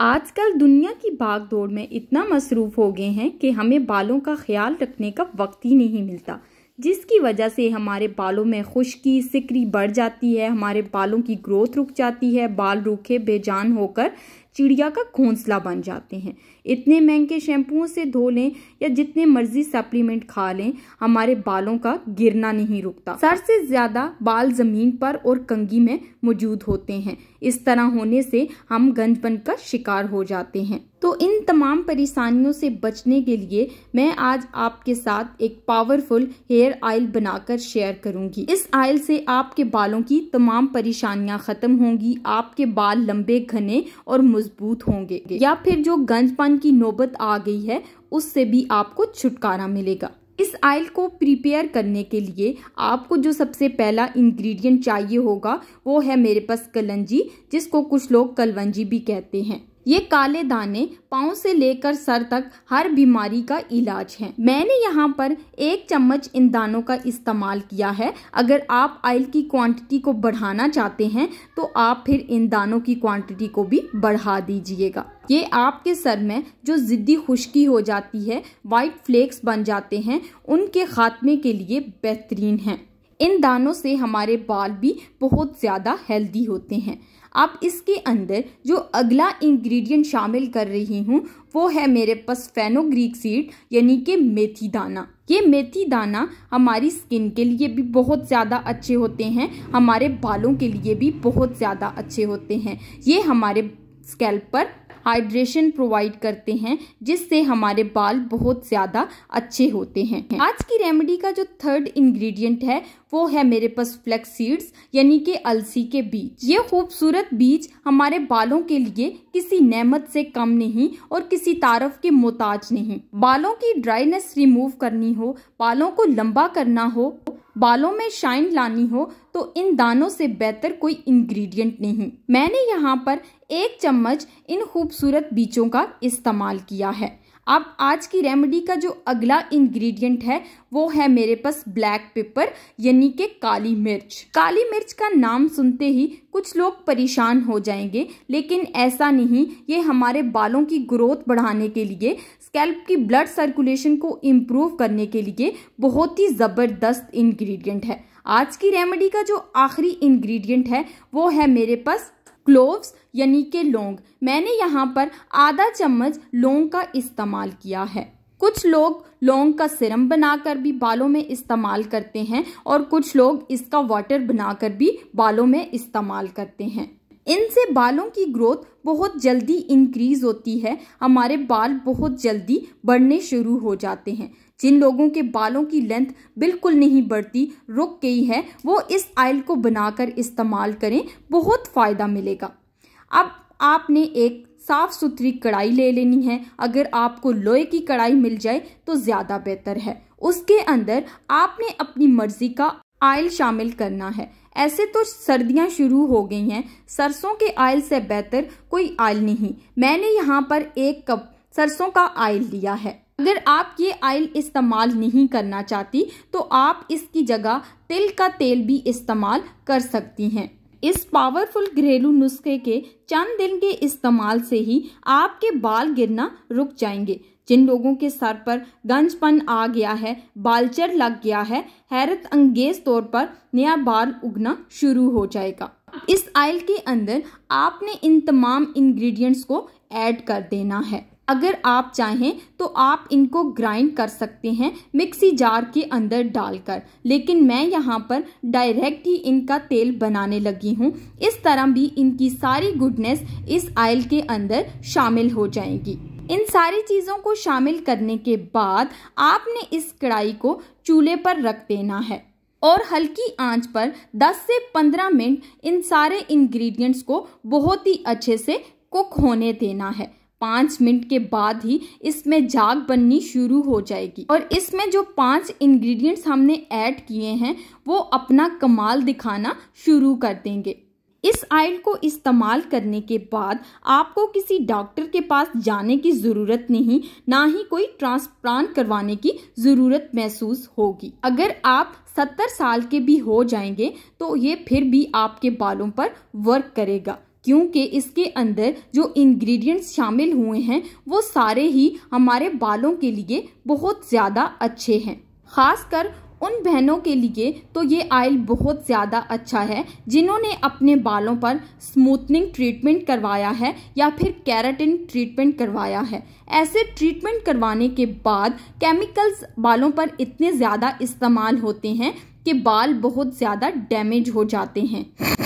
आजकल दुनिया की भाग दौड़ में इतना मसरूफ़ हो गए हैं कि हमें बालों का ख्याल रखने का वक्त ही नहीं मिलता जिसकी वजह से हमारे बालों में खुश्की सिकरी बढ़ जाती है हमारे बालों की ग्रोथ रुक जाती है बाल रूखे बेजान होकर चिड़िया का घोंसला बन जाते हैं इतने महंगे शैम्पुओं से धो लें या जितने मर्जी सप्लीमेंट खा लें हमारे बालों का गिरना नहीं रुकता सर से ज्यादा बाल जमीन पर और कंगी में मौजूद होते हैं इस तरह होने से हम गंजपन का शिकार हो जाते हैं तो इन तमाम परेशानियों से बचने के लिए मैं आज आपके साथ एक पावरफुल हेयर ऑयल बनाकर शेयर करूंगी इस ऑयल से आपके बालों की तमाम परेशानियां खत्म होंगी आपके बाल लंबे घने और मजबूत होंगे या फिर जो गंजपन की नौबत आ गई है उससे भी आपको छुटकारा मिलेगा इस आयल को प्रिपेयर करने के लिए आपको जो सबसे पहला इंग्रेडिएंट चाहिए होगा वो है मेरे पास कलंजी जिसको कुछ लोग कलवंजी भी कहते हैं ये काले दाने पाओ से लेकर सर तक हर बीमारी का इलाज है मैंने यहाँ पर एक चम्मच इन दानों का इस्तेमाल किया है अगर आप ऑयल की क्वांटिटी को बढ़ाना चाहते हैं तो आप फिर इन दानों की क्वांटिटी को भी बढ़ा दीजिएगा ये आपके सर में जो ज़िद्दी खुश्की हो जाती है वाइट फ्लेक्स बन जाते हैं उनके खात्मे के लिए बेहतरीन है इन दानों से हमारे बाल भी बहुत ज़्यादा हेल्दी होते हैं आप इसके अंदर जो अगला इंग्रेडिएंट शामिल कर रही हूँ वो है मेरे पास फेनोग्रीक सीड यानी कि मेथी दाना ये मेथी दाना हमारी स्किन के लिए भी बहुत ज़्यादा अच्छे होते हैं हमारे बालों के लिए भी बहुत ज़्यादा अच्छे होते हैं ये हमारे स्कैल्प पर हाइड्रेशन प्रोवाइड करते हैं जिससे हमारे बाल बहुत ज़्यादा अच्छे होते हैं आज की रेमेडी का जो थर्ड इंग्रेडिएंट है वो है मेरे पास फ्लेक्स सीड्स यानी कि अलसी के बीज ये खूबसूरत बीज हमारे बालों के लिए किसी नेमत से कम नहीं और किसी तारफ के मोहताज नहीं बालों की ड्राइनेस रिमूव करनी हो बालों को लंबा करना हो बालों में शाइन लानी हो तो इन दानों से बेहतर कोई इंग्रेडिएंट नहीं मैंने यहाँ पर एक चम्मच इन खूबसूरत बीजों का इस्तेमाल किया है अब आज की रेमेडी का जो अगला इंग्रेडिएंट है वो है मेरे पास ब्लैक पेपर यानी कि काली मिर्च काली मिर्च का नाम सुनते ही कुछ लोग परेशान हो जाएंगे लेकिन ऐसा नहीं ये हमारे बालों की ग्रोथ बढ़ाने के लिए स्कैल्प की ब्लड सर्कुलेशन को इम्प्रूव करने के लिए बहुत ही ज़बरदस्त इंग्रेडिएंट है आज की रेमेडी का जो आखिरी इंग्रेडिएंट है वो है मेरे पास क्लोव्स यानी के लौंग मैंने यहाँ पर आधा चम्मच लौंग का इस्तेमाल किया है कुछ लोग लौंग का सिरम बनाकर भी बालों में इस्तेमाल करते हैं और कुछ लोग इसका वाटर बनाकर भी बालों में इस्तेमाल करते हैं इनसे बालों की ग्रोथ बहुत जल्दी इंक्रीज होती है हमारे बाल बहुत जल्दी बढ़ने शुरू हो जाते हैं जिन लोगों के बालों की लेंथ बिल्कुल नहीं बढ़ती रुक गई है वो इस आयल को बनाकर इस्तेमाल करें बहुत फ़ायदा मिलेगा अब आपने एक साफ़ सुथरी कढ़ाई ले लेनी है अगर आपको लोहे की कढ़ाई मिल जाए तो ज़्यादा बेहतर है उसके अंदर आपने अपनी मर्ज़ी का आयल शामिल करना है ऐसे तो सर्दियां शुरू हो गई हैं सरसों के आयल से बेहतर कोई आयल नहीं मैंने यहाँ पर एक कप सरसों का आयल लिया है अगर आप ये आयल इस्तेमाल नहीं करना चाहती तो आप इसकी जगह तिल का तेल भी इस्तेमाल कर सकती हैं इस पावरफुल घरेलू नुस्खे के चंद दिन के इस्तेमाल से ही आपके बाल गिरना रुक जाएंगे जिन लोगों के सर पर गंजपन आ गया है बालचर लग गया है हैरत अंगेज तौर पर नया बाल उगना शुरू हो जाएगा इस आयल के अंदर आपने इन तमाम इंग्रेडिएंट्स को ऐड कर देना है अगर आप चाहें तो आप इनको ग्राइंड कर सकते हैं मिक्सी जार के अंदर डालकर लेकिन मैं यहाँ पर डायरेक्ट ही इनका तेल बनाने लगी हूँ इस तरह भी इनकी सारी गुडनेस इस आयल के अंदर शामिल हो जाएगी इन सारी चीज़ों को शामिल करने के बाद आपने इस कढ़ाई को चूल्हे पर रख देना है और हल्की आंच पर 10 से 15 मिनट इन सारे इंग्रेडिएंट्स को बहुत ही अच्छे से कुक होने देना है पाँच मिनट के बाद ही इसमें जाग बननी शुरू हो जाएगी और इसमें जो पांच इंग्रेडिएंट्स हमने ऐड किए हैं वो अपना कमाल दिखाना शुरू कर देंगे इस आयल को इस्तेमाल करने के बाद आपको किसी डॉक्टर के पास जाने की ज़रूरत नहीं ना ही कोई ट्रांसप्लांट करवाने की ज़रूरत महसूस होगी अगर आप सत्तर साल के भी हो जाएंगे तो ये फिर भी आपके बालों पर वर्क करेगा क्योंकि इसके अंदर जो इंग्रेडिएंट्स शामिल हुए हैं वो सारे ही हमारे बालों के लिए बहुत ज़्यादा अच्छे हैं खासकर उन बहनों के लिए तो ये आयल बहुत ज़्यादा अच्छा है जिन्होंने अपने बालों पर स्मूथनिंग ट्रीटमेंट करवाया है या फिर कैराटिन ट्रीटमेंट करवाया है ऐसे ट्रीटमेंट करवाने के बाद केमिकल्स बालों पर इतने ज़्यादा इस्तेमाल होते हैं के बाल बहुत ज़्यादा डैमेज हो जाते हैं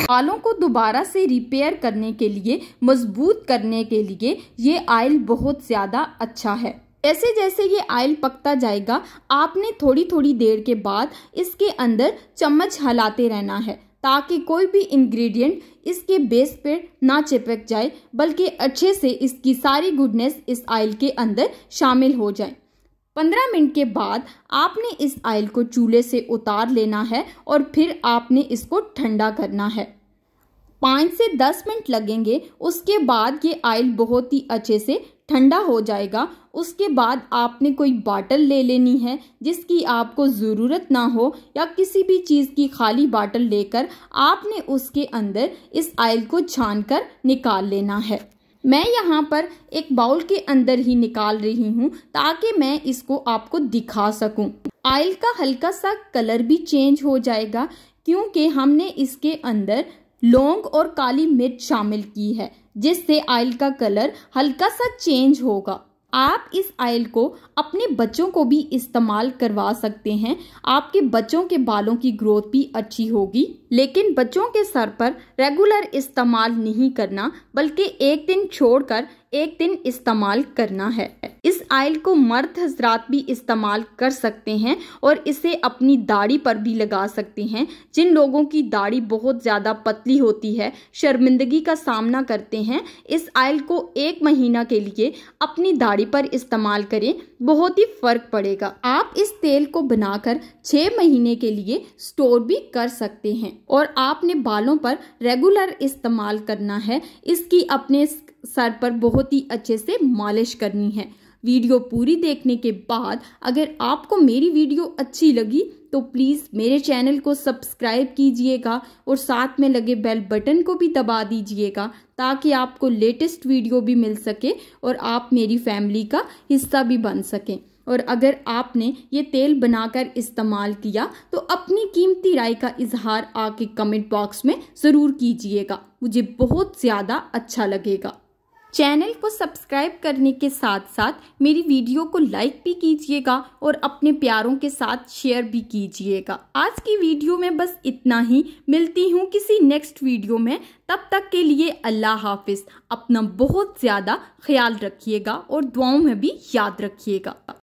बालों को दोबारा से रिपेयर करने के लिए मजबूत करने के लिए ये आयल बहुत ज़्यादा अच्छा है जैसे जैसे ये आयल पकता जाएगा आपने थोड़ी थोड़ी देर के बाद इसके अंदर चम्मच हलाते रहना है ताकि कोई भी इंग्रेडिएंट इसके बेस पर ना चिपक जाए बल्कि अच्छे से इसकी सारी गुडनेस इस आयल के अंदर शामिल हो जाए पंद्रह मिनट के बाद आपने इस आयल को चूल्हे से उतार लेना है और फिर आपने इसको ठंडा करना है पाँच से दस मिनट लगेंगे उसके बाद ये आयल बहुत ही अच्छे से ठंडा हो जाएगा उसके बाद आपने कोई बाटल ले लेनी है जिसकी आपको ज़रूरत ना हो या किसी भी चीज़ की खाली बाटल लेकर आपने उसके अंदर इस आयल को छान कर निकाल लेना है मैं यहाँ पर एक बाउल के अंदर ही निकाल रही हूँ ताकि मैं इसको आपको दिखा सकूँ आयल का हल्का सा कलर भी चेंज हो जाएगा क्योंकि हमने इसके अंदर लौंग और काली मिर्च शामिल की है जिससे आयल का कलर हल्का सा चेंज होगा आप इस आयल को अपने बच्चों को भी इस्तेमाल करवा सकते हैं आपके बच्चों के बालों की ग्रोथ भी अच्छी होगी लेकिन बच्चों के सर पर रेगुलर इस्तेमाल नहीं करना बल्कि एक दिन छोड़कर एक दिन इस्तेमाल करना है इस आयल को मर्द हजरात भी इस्तेमाल कर सकते हैं और इसे अपनी दाढ़ी पर भी लगा सकते हैं जिन लोगों की दाढ़ी बहुत ज़्यादा पतली होती है शर्मिंदगी का सामना करते हैं इस आयल को एक महीना के लिए अपनी दाढ़ी पर इस्तेमाल करें बहुत ही फर्क पड़ेगा आप इस तेल को बनाकर छः महीने के लिए स्टोर भी कर सकते हैं और आपने बालों पर रेगुलर इस्तेमाल करना है इसकी अपने सर पर बहुत ही अच्छे से मालिश करनी है वीडियो पूरी देखने के बाद अगर आपको मेरी वीडियो अच्छी लगी तो प्लीज़ मेरे चैनल को सब्सक्राइब कीजिएगा और साथ में लगे बेल बटन को भी दबा दीजिएगा ताकि आपको लेटेस्ट वीडियो भी मिल सके और आप मेरी फैमिली का हिस्सा भी बन सकें और अगर आपने ये तेल बनाकर इस्तेमाल किया तो अपनी कीमती राय का इजहार आके कमेंट बॉक्स में ज़रूर कीजिएगा मुझे बहुत ज़्यादा अच्छा लगेगा चैनल को सब्सक्राइब करने के साथ साथ मेरी वीडियो को लाइक भी कीजिएगा और अपने प्यारों के साथ शेयर भी कीजिएगा आज की वीडियो में बस इतना ही मिलती हूँ किसी नेक्स्ट वीडियो में तब तक के लिए अल्लाह हाफिज़ अपना बहुत ज़्यादा ख्याल रखिएगा और दुआओं में भी याद रखिएगा